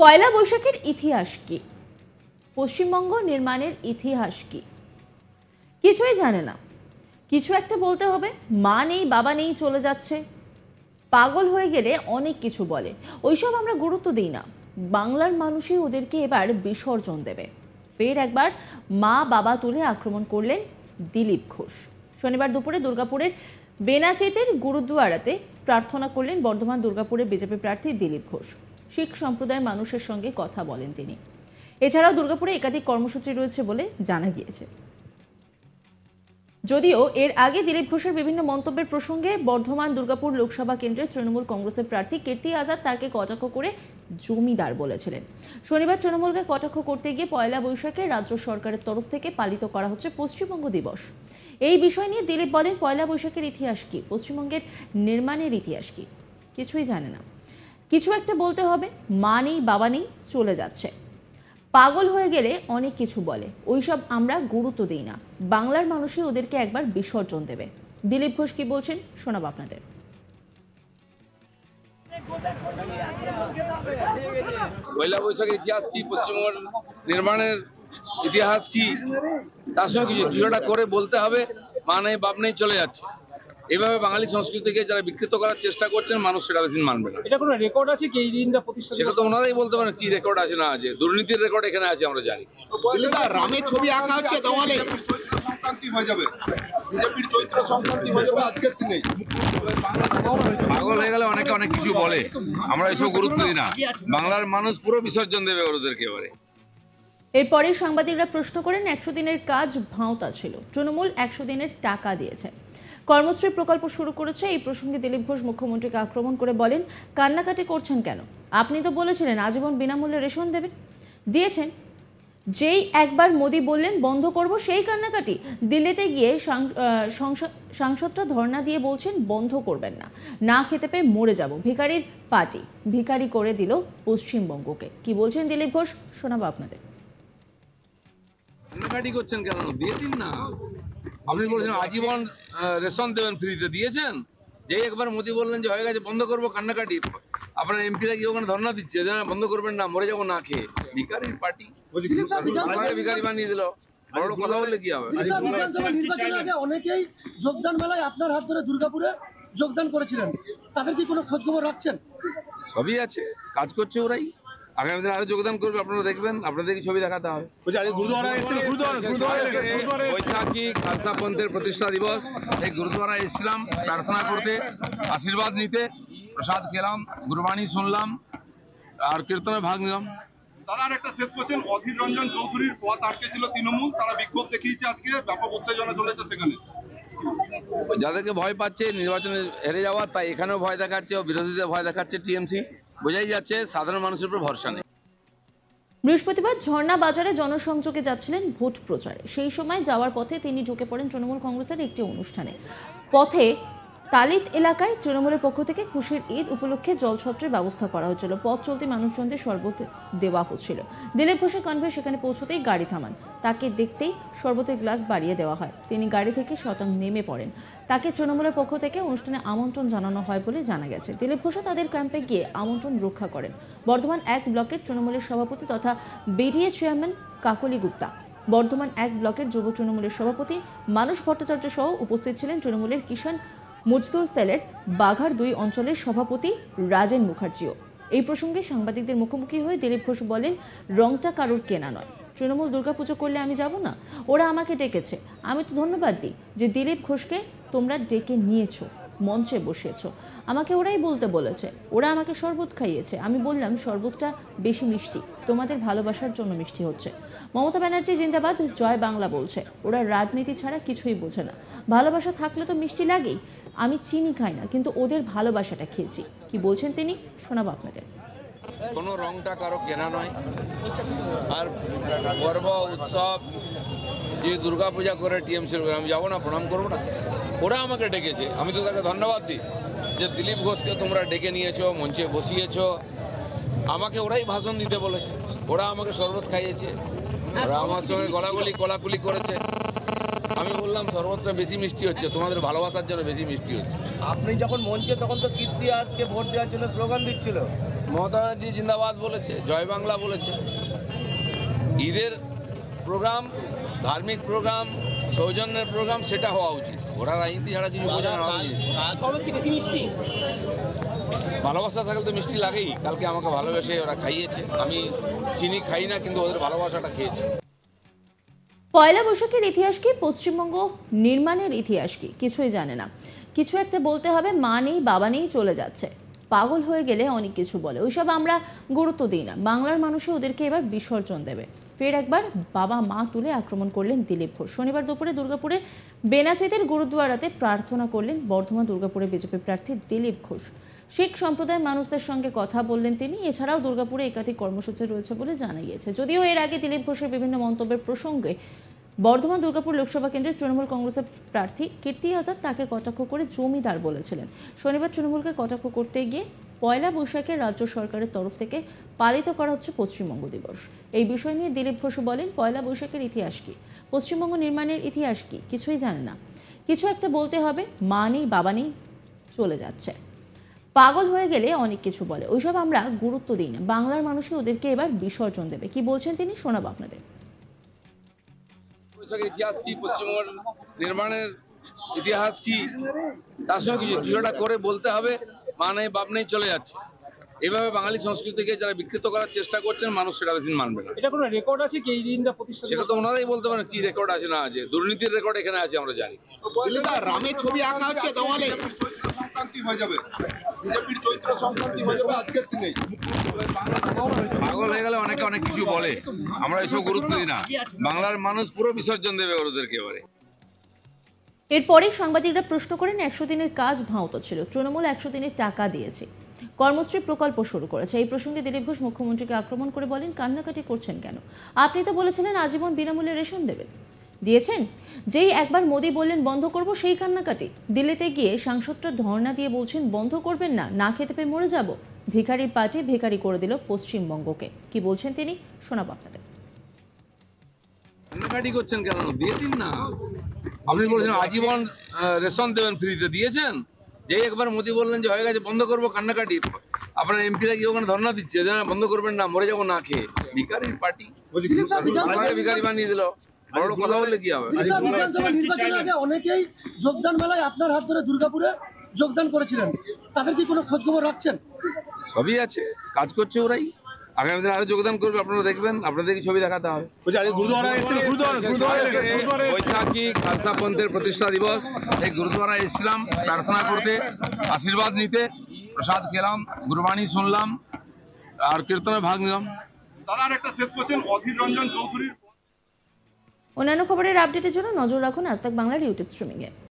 পয়লা বৈশাখের ইতিহাস কি পশ্চিমবঙ্গ নির্মাণের ইতিহাস কি কিছুই জানে না কিছু একটা বলতে হবে মা নেই বাবা নেই চলে যাচ্ছে পাগল হয়ে গেলে অনেক কিছু বলে ওইসব আমরা গুরুত্ব দিই না বাংলার মানুষই ওদেরকে এবার বিসর্জন দেবে ফের একবার মা বাবা তুলে আক্রমণ করলেন দিলীপ ঘোষ শনিবার দুপুরে দুর্গাপুরের বেনাচেতের গুরুদুয়ারাতে প্রার্থনা করলেন বর্ধমান দুর্গাপুরের বিজেপি প্রার্থী দিলীপ ঘোষ শিখ সম্প্রদায়ের মানুষের সঙ্গে কথা বলেন তিনি এছাড়াও দুর্গাপুরে একাধিক কর্মসূচি রয়েছে বলে জানা গিয়েছে যদিও এর আগে দিলীপ ঘোষের বিভিন্ন মন্তব্যের প্রসঙ্গে বর্ধমান দুর্গাপুর লোকসভা কেন্দ্রের তৃণমূল কংগ্রেসের প্রার্থী কীর্তি আজাদ তাকে কটাক্ষ করে জমিদার বলেছিলেন শনিবার তৃণমূলকে কটাক্ষ করতে গিয়ে পয়লা বৈশাখে রাজ্য সরকারের তরফ থেকে পালিত করা হচ্ছে পশ্চিমবঙ্গ দিবস এই বিষয় নিয়ে দিলীপ বলেন পয়লা বৈশাখের ইতিহাস কি পশ্চিমবঙ্গের নির্মাণের ইতিহাস কি কিছুই জানে না কিছু একটা বলতে হবে মা নেই বাবা নেই চলে যাচ্ছে পাগল হয়ে গেলে অনেক কিছু বলে ওইসব আমরা গুরুত্ব দিই না বাংলার মানুষই ওদেরকে একবার বিসর্জন দেবে দিলীপ ঘোষ কি বলছেন শোনাব আপনাদের পয়লা বৈশাখের ইতিহাস কি পশ্চিমবঙ্গের নির্মাণের ইতিহাস কি তার সঙ্গে কিছু করে বলতে হবে মা নেই বাপ নেই চলে যাচ্ছে এভাবে বাঙালি সংস্কৃতিকে যারা বিকৃত করার চেষ্টা করছেন মানুষ সেটা দিন মানবে না এটা কোনো রেকর্ড আছে কি এই দিনটা প্রতিষ্ঠা সেটা তো ওনারাই বলতে পারেন কি রেকর্ড আছে না আছে দুর্নীতির রেকর্ড এখানে আছে আমরা জানি রামের ছবি আঁকা হচ্ছে দেওয়ালে সংক্রান্তি হয়ে যাবে বিজেপির চৈত্র সংক্রান্তি হয়ে যাবে আজকের দিনে পাগল হয়ে গেলে অনেকে অনেক কিছু বলে আমরা এসব গুরুত্ব দিই না বাংলার মানুষ পুরো বিসর্জন দেবে ওদেরকে এবারে এরপরে সাংবাদিকরা প্রশ্ন করেন একশো দিনের কাজ ভাওতা ছিল তৃণমূল একশো দিনের টাকা দিয়েছে কর্মশ্রী প্রকল্প শুরু করেছে এই প্রসঙ্গে দিলীপ ঘোষ মুখ্যমন্ত্রীকে আক্রমণ করে বলেন কান্নাকাটি করছেন কেন আপনি তো বলেছিলেন আজীবন বিনামূল্যে রেশন দেবেন দিয়েছেন যেই একবার মোদি বললেন বন্ধ করব সেই কান্নাকাটি দিল্লিতে গিয়ে সাংসদরা ধর্ণা দিয়ে বলছেন বন্ধ করবেন না না খেতে পেয়ে মরে যাব ভিকারির পার্টি ভিকারি করে দিল পশ্চিমবঙ্গকে কি বলছেন দিলীপ ঘোষ শোনাবো আপনাদের কান্নাকাটি করছেন কেন দিয়ে দিন না আপনি বলছেন আজীবন রেশন দেবেন ফ্রিতে দিয়েছেন যে একবার মোদী বললেন যে হয়ে গেছে বন্ধ করবো কান্নাকাটি আপনার এমপিরা কি ওখানে ধর্ণা দিচ্ছে যে বন্ধ করবেন না মরে যাবো না খেয়ে ভিকারির পার্টি ভিকারি বানিয়ে দিল কথা বললে কি হবে অনেকেই যোগদান মেলায় আপনার হাত ধরে দুর্গাপুরে যোগদান করেছিলেন তাদের কি কোনো রাখছেন সবই আছে কাজ করছে ওরাই আগামী দিনে আরো যোগদান করবে আপনারা দেখবেন আপনাদেরকে ছবি দেখাতে হবে বৈশাখী খালসা পন্থের প্রতিষ্ঠা দিবস এই গুরুদ্বারা এসেছিলাম প্রার্থনা করতে আশীর্বাদ নিতে প্রসাদ খেলাম গুরুবাণী শুনলাম আর কীর্তনে ভাগ নিলাম দাদা একটা শেষ করছেন অধীর রঞ্জন চৌধুরীর পথ আটকে ছিল তৃণমূল তারা বিক্ষোভ দেখিয়েছে আজকে ব্যাপক উত্তেজনা চলেছে সেখানে যাদেরকে ভয় পাচ্ছে নির্বাচনে হেরে যাওয়া তাই এখানেও ভয় দেখাচ্ছে ও বিরোধীদের ভয় দেখাচ্ছে টিএমসি বোঝাই যাচ্ছে সাধারণ মানুষের উপর ভরসা নেই বৃহস্পতিবার ঝর্ণা বাজারে জনসংযোগে যাচ্ছিলেন ভোট প্রচারে সেই সময় যাওয়ার পথে তিনি ঢুকে পড়েন তৃণমূল কংগ্রেসের একটি অনুষ্ঠানে পথে তালিত এলাকায় তৃণমূলের পক্ষ থেকে খুশির ঈদ উপলক্ষে জলছত্রের ব্যবস্থা করা হয়েছিল পথ চলতি মানুষজনদের শরবত দেওয়া হচ্ছিল দিলীপ ঘোষের কনভয় সেখানে পৌঁছতেই গাড়ি থামান তাকে দেখতেই শরবতের গ্লাস বাড়িয়ে দেওয়া হয় তিনি গাড়ি থেকে শতাং নেমে পড়েন তাকে তৃণমূলের পক্ষ থেকে অনুষ্ঠানে আমন্ত্রণ জানানো হয় বলে জানা গেছে দিলীপ ঘোষও তাদের ক্যাম্পে গিয়ে আমন্ত্রণ রক্ষা করেন বর্ধমান এক ব্লকের তৃণমূলের সভাপতি তথা বিডিএ চেয়ারম্যান কাকলি গুপ্তা বর্ধমান এক ব্লকের যুব তৃণমূলের সভাপতি মানুষ ভট্টাচার্য সহ উপস্থিত ছিলেন তৃণমূলের কিষাণ মজদুর সেলের বাঘার দুই অঞ্চলের সভাপতি রাজেন মুখার্জিও এই প্রসঙ্গে সাংবাদিকদের মুখোমুখি হয়ে দিলীপ ঘোষ বলেন রংটা কারোর কেনা নয় তৃণমূল দুর্গাপুজো করলে আমি যাব না ওরা আমাকে ডেকেছে আমি তো ধন্যবাদ দিই যে দিলীপ ঘোষকে তোমরা ডেকে নিয়েছো মঞ্চে বসেছ আমাকে ওরাই বলতে বলেছে ওরা আমাকে শরবত খাইয়েছে আমি বললাম শরবতটা বেশি মিষ্টি তোমাদের ভালোবাসার জন্য মিষ্টি হচ্ছে মমতা ব্যানার্জি জিন্দাবাদ জয় বাংলা বলছে ওরা রাজনীতি ছাড়া কিছুই বোঝে না ভালোবাসা থাকলে তো মিষ্টি লাগেই আমি চিনি খাই না কিন্তু ওদের ভালোবাসাটা খেয়েছি কি বলছেন তিনি শোনাবো আপনাদের কোনো রংটা কারো কেনা নয় আর পর্ব উৎসব যে দুর্গাপূজা করে টিএমসির আমি যাবো না প্রণাম করবো না ওরা আমাকে ডেকেছে আমি তো তাকে ধন্যবাদ দিই যে দিলীপ ঘোষকে তোমরা ডেকে নিয়েছো মঞ্চে বসিয়েছ আমাকে ওরাই ভাষণ দিতে বলেছে ওরা আমাকে শরবত খাইয়েছে ওরা আমার সঙ্গে গলাগলি কলাকুলি করেছে আমি বললাম শরবতটা বেশি মিষ্টি হচ্ছে তোমাদের ভালোবাসার জন্য বেশি মিষ্টি হচ্ছে আপনি যখন মঞ্চে তখন তো কীর্তি আজকে ভোট দেওয়ার জন্য স্লোগান দিচ্ছিল মমতা ব্যানার্জি জিন্দাবাদ বলেছে জয় বাংলা বলেছে ঈদের প্রোগ্রাম ধার্মিক প্রোগ্রাম সৌজন্যের প্রোগ্রাম সেটা হওয়া উচিত ওরা রাজনীতি ছাড়া কিছু না ভালোবাসা থাকলে তো মিষ্টি লাগেই কালকে আমাকে ভালোবেসে ওরা খাইয়েছে আমি চিনি খাই না কিন্তু ওদের ভালোবাসাটা খেয়েছি পয়লা বৈশাখের ইতিহাস কি পশ্চিমবঙ্গ নির্মাণের ইতিহাস কি কিছুই জানে না কিছু একটা বলতে হবে মা নেই বাবা নেই চলে যাচ্ছে পাগল হয়ে গেলে অনেক কিছু বলে ওইসব আমরা গুরুত্ব দিই না বাংলার মানুষে ওদেরকে এবার বিসর্জন দেবে ফের একবার বাবা মা তুলে আক্রমণ করলেন দিলীপ ঘোষ শনিবার দুপুরে দুর্গাপুরে বেনাচেদের গুরুদুয়ারাতে প্রার্থনা করলেন বর্ধমান দুর্গাপুরে বিজেপি প্রার্থী দিলীপ ঘোষ শিখ সম্প্রদায়ের মানুষদের সঙ্গে কথা বললেন তিনি এছাড়াও দুর্গাপুরে একাধিক কর্মসূচি রয়েছে বলে জানা গিয়েছে যদিও এর আগে দিলীপ ঘোষের বিভিন্ন মন্তব্যের প্রসঙ্গে বর্ধমান দুর্গাপুর লোকসভা কেন্দ্রের তৃণমূল কংগ্রেসের প্রার্থী কীর্তি আজাদ তাকে কটাক্ষ করে জমিদার বলেছিলেন শনিবার তৃণমূলকে কটাক্ষ করতে গিয়ে পয়লা বৈশাখে রাজ্য সরকারের তরফ থেকে পালিত করা হচ্ছে পশ্চিমবঙ্গ দিবস এই বিষয় নিয়ে দিলীপ ঘোষ বলেন পয়লা বৈশাখের ইতিহাস কি পশ্চিমবঙ্গ নির্মাণের ইতিহাস কি কিছুই জানে না কিছু একটা বলতে হবে মা নেই বাবা নেই চলে যাচ্ছে পাগল হয়ে গেলে অনেক কিছু বলে ওইসব আমরা গুরুত্ব দিই না বাংলার মানুষই ওদেরকে এবার বিসর্জন দেবে কি বলছেন তিনি শোনাবো আপনাদের ইতিহাস কি পশ্চিমবঙ্গের নির্মাণের ইতিহাস কি তার সঙ্গে কিছু করে বলতে হবে মা নেই বাপ নেই চলে যাচ্ছে এভাবে বাঙালি সংস্কৃতিকে যারা বিকৃত করার চেষ্টা করছেন মানুষ সেটা বেশি মানবে না এটা কোনো রেকর্ড আছে কি এই দিনটা প্রতিষ্ঠা সেটা তো ওনারাই বলতে পারেন কি রেকর্ড আছে না আছে দুর্নীতির রেকর্ড এখানে আছে আমরা জানি রামের ছবি আঁকা হচ্ছে দেওয়ালে সংক্রান্তি হয়ে যাবে বিজেপির চৈত্র সংক্রান্তি হয়ে যাবে আজকের দিনে পাগল হয়ে গেলে অনেকে অনেক কিছু বলে আমরা এসব গুরুত্ব দিই না বাংলার মানুষ পুরো বিসর্জন দেবে ওদেরকে এবারে এরপরে সাংবাদিকরা প্রশ্ন করেন একশো দিনের কাজ ভাঁওতা ছিল তৃণমূল একশো দিনের টাকা দিয়েছে কর্মশ্রী প্রকল্প শুরু করেছে এই প্রসঙ্গে দিলীপ ঘোষ মুখ্যমন্ত্রীকে আক্রমণ করে বলেন কান্নাকাটি করছেন কেন আপনি তো বলেছিলেন আজীবন বিনামূল্যে রেশন দেবেন দিয়েছেন যেই একবার মোদি বললেন বন্ধ করব সেই কান্নাকাটি দিল্লিতে গিয়ে সাংসদরা ধর্ণা দিয়ে বলছেন বন্ধ করবেন না না খেতে পেয়ে মরে যাব ভিখারির পার্টি ভিখারি করে দিল পশ্চিমবঙ্গকে কি বলছেন তিনি শোনাব আপনাদের কান্নাকাটি করছেন কেন দিয়ে দিন না আপনি বলছেন আজীবন রেশন দেবেন ফ্রিতে দিয়েছেন যে একবার মোদী বললেন যে হয়ে গেছে বন্ধ করবো কান্নাকাটি আপনার এমপিরা কি ওখানে ধর্ণা দিচ্ছে বন্ধ করবেন না মরে যাবো না খেয়ে ভিকারি পার্টি ভিকারি বানিয়ে দিল সবই আছে কাজ করছে ওরাই আগামী দিনে আরো যোগদান করবে আপনারা দেখবেন আপনাদেরকে ছবি দেখাতে হবে বৈশাখী খালসা পন্থের প্রতিষ্ঠা দিবস এই গুরুদ্বারা এসেছিলাম প্রার্থনা করতে আশীর্বাদ নিতে প্রসাদ খেলাম গুরুবাণী শুনলাম আর কীর্তনে ভাগ নিলাম অন্যান্য খবরের আপডেটের জন্য নজর রাখুন আজ বাংলার ইউটিউব স্ট্রিমিংয়ে